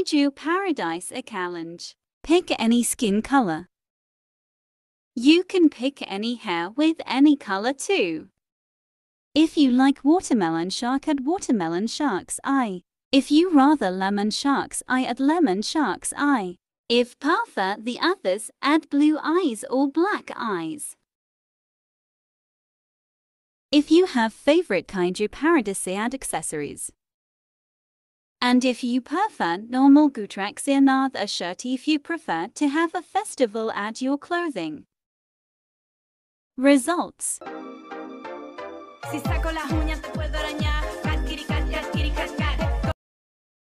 I paradise a challenge. Pick any skin color. You can pick any hair with any color too. If you like watermelon shark at watermelon shark's eye. If you rather lemon shark's eye at lemon shark's eye. If Partha the others add blue eyes or black eyes. If you have favorite Paradise add accessories. And if you prefer normal Gutraxianath a shirt if you prefer to have a festival add your clothing. Results